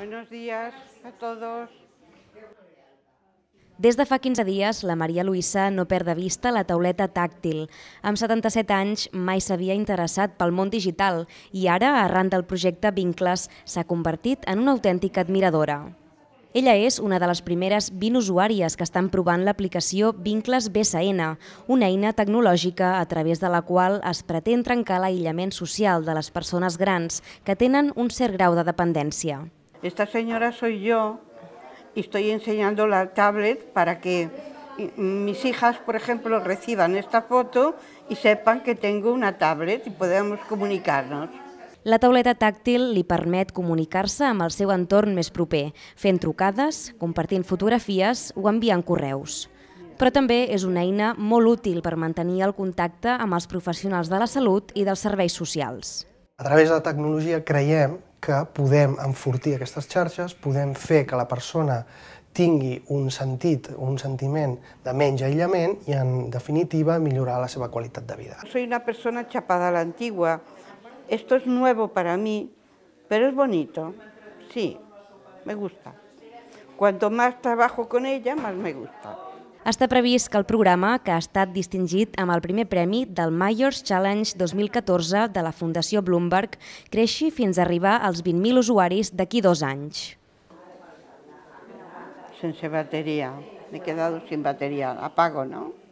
Buenos días a todos. Des de fa 15 dies, la Maria Luisa no perd de vista la tauleta tàctil. Amb 77 anys, mai s'havia interessat pel món digital i ara, arran del projecte Vincles, s'ha convertit en una autèntica admiradora. Ella és una de les primeres 20 usuàries que estan provant l'aplicació Vincles BSN, una eina tecnològica a través de la qual es pretén trencar l'aïllament social de les persones grans que tenen un cert grau de dependència. Esta señora soy yo y estoy enseñando la tablet para que mis hijas, por ejemplo, reciban esta foto y sepan que tengo una tablet y podemos comunicarnos. La tauleta tàctil li permet comunicar-se amb el seu entorn més proper, fent trucades, compartint fotografies o enviant correus. Però també és una eina molt útil per mantenir el contacte amb els professionals de la salut i dels serveis socials. A través de la tecnologia creiem que podem enfortir aquestes xarxes, podem fer que la persona tingui un sentit, un sentiment de menys aïllament i, en definitiva, millorar la seva qualitat de vida. Soy una persona chapada a la antigua. Esto es nuevo para mí, pero es bonito. Sí, me gusta. Cuanto más trabajo con ella, más me gusta. Està previst que el programa, que ha estat distingit amb el primer premi del Myers Challenge 2014 de la Fundació Bloomberg, creixi fins a arribar als 20.000 usuaris d'aquí dos anys. Sense bateria. Me he quedado sin bateria, Apago, ¿no?